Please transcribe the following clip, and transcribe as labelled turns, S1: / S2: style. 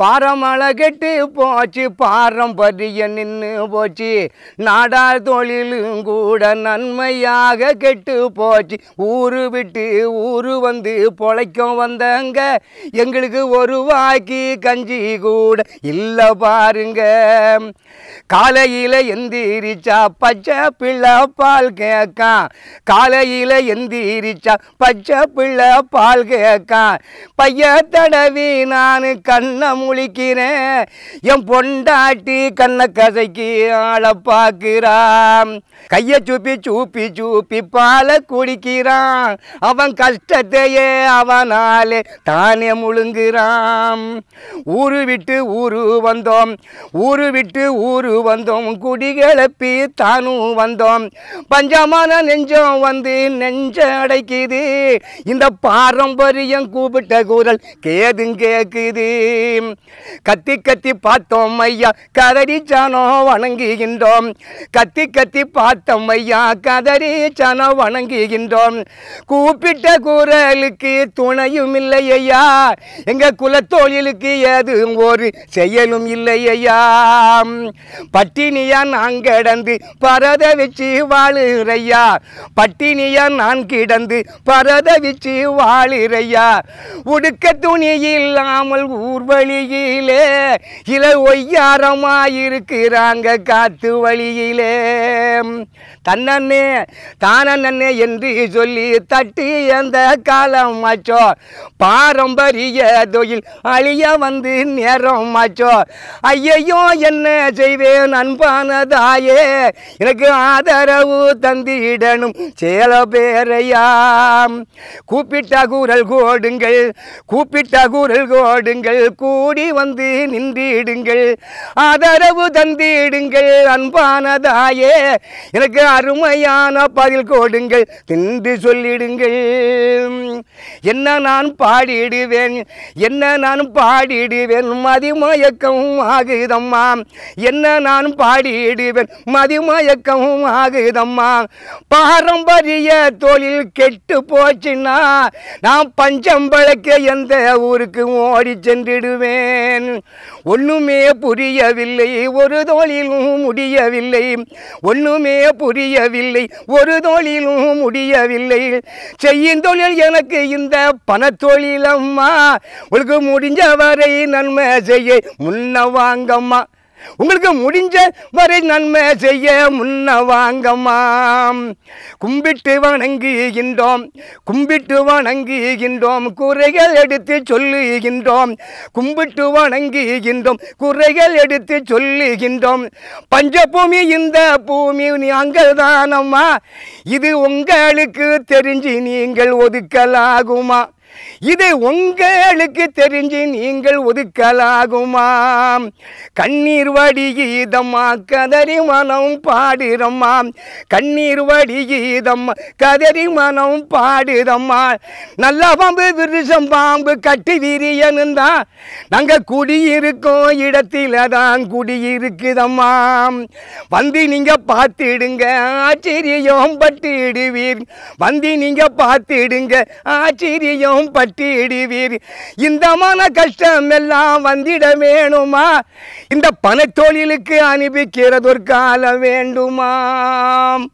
S1: பாரமழை கெட்டு போச்சு பாரம்பரிய நின்று போச்சு நாடார் தொழிலும் கூட நன்மையாக கெட்டு போச்சு ஊரு விட்டு ஊரு வந்து பொழைக்கும் வந்தங்க எங்களுக்கு ஒரு வாக்கி கஞ்சி கூட இல்லை பாருங்க காலையில் எந்திரிச்சா பச்சை பிள்ளை பால் கேட்கான் காலையில் எந்திரிச்சா பச்சை பிள்ளை பால் கேட்கான் பைய தடவி நான் கண்ணம் முழிக்கிறேன் என் பொண்டாட்டி கண்ணை கசைக்கு ஆளை பார்க்கிறான் கையை சூப்பி சூப்பி சூப்பி பால குடிக்கிறான் அவன் கஷ்டத்தையே அவனாலே தானே முழுங்குறான் ஊரு விட்டு ஊரு வந்தோம் ஊரு விட்டு ஊரு வந்தோம் குடிகளப்பி தானும் வந்தோம் பஞ்சமான நெஞ்சம் வந்து நெஞ்ச அடைக்குது இந்த பாரம்பரியம் கூப்பிட்ட குரல் கேதும் கேட்குது கத்தி கத்தி பார்த்தோம் ஐயா கதறி சனோ வணங்குகின்றோம் கத்தி கத்தி பார்த்தோம் ஐயா கதறி சனோ வணங்குகின்றோம் கூப்பிட்ட குரலுக்கு துணையும் இல்லை ஐயா எங்க குலத்தொழிலுக்கு ஏதும் ஒரு செயலும் இல்லை ஐயா பட்டினியா நான் கிடந்து பரத வச்சு வாழுறையா பட்டினியா நான் கிடந்து பரத வச்சு வாழுறையா உடுக்க துணி இல்லாமல் ஊர்வழி வழியிலே இலை ஒய்யாரமாயிருக்கிறாங்க காத்து வழியிலே தன்னே தானே என்று சொல்லி தட்டி அந்த காலம் மாச்சோ பாரம்பரிய தொழில் அழிய வந்து நேரம் மாச்சோ ஐயையோ என்ன செய்வேன் அன்பானதாயே எனக்கு ஆதரவு தந்திடணும் சேல பேரையாம் கூப்பிட்ட கூறல் கோடுங்கள் கூப்பிட்ட கூறல் கோடுங்கள் கூடி ஓடி வந்து நின்றிடுங்கள் ஆதரவு தந்திடுங்கள் அன்பானதாயே எனக்கு அருமையான பதில் கொடுங்கள் நின்று சொல்லிடுங்கள் என்ன நான் பாடிடுவேன் என்ன நான் பாடிடுவேன் மதிமயக்கமும் ஆகுதம்மா என்ன நான் பாடிடுவேன் மதிமயக்கமும் ஆகுதம்மா பாரம்பரிய தொழில் கெட்டு போச்சுன்னா நான் பஞ்சம் பழக்க எந்த ஊருக்கு ஓடி சென்றிடுவேன் ஒன்றுமே புரியவில்லை ஒரு தொழிலும் முடியவில்லை ஒன்றுமே புரியவில்லை ஒரு தொழிலும் முடியவில்லை செய்யும் தொழில் எனக்கு இந்த பணத்தொழிலம்மா உங்களுக்கு முடிஞ்ச வரை நன்மை செய்ய முன்ன வாங்கம்மா உங்களுக்கு முடிஞ்ச வரை நன்மை செய்ய முன்ன வாங்கமாம் கும்பிட்டு வணங்குகின்றோம் கும்பிட்டு வணங்குகின்றோம் குறைகள் எடுத்து சொல்லுகின்றோம் கும்பிட்டு வணங்குகின்றோம் குறைகள் எடுத்து சொல்லுகின்றோம் பஞ்சபூமி இந்த பூமி நாங்கள் தானம்மா இது உங்களுக்கு தெரிஞ்சு நீங்கள் ஒதுக்கலாகுமா இது உங்களுக்கு தெரிஞ்சு நீங்கள் ஒதுக்கலாகுமாம் கண்ணீர் கீதம்மா கதறி மனம் பாடுறம்மா கண்ணீர் வடிகீதம்மா கதறி மனம் பாடுதம்மா நல்ல பாம்பு விருஷம் பாம்பு கட்டி விரியனுந்தா நாங்கள் குடியிருக்கோம் இடத்தில் தான் குடியிருக்குதம்மா வந்து நீங்கள் பார்த்துடுங்க ஆச்சரியம் பட்டுடுவீர் வந்து நீங்கள் பார்த்துடுங்க ஆச்சரியம் பட்டி பட்டிடுவீர் இந்த மன கஷ்டம் எல்லாம் வந்திட வேணுமா இந்த பணத்தொழிலுக்கு அனுப்பிக்கிறதொரு காலம் வேண்டுமாம்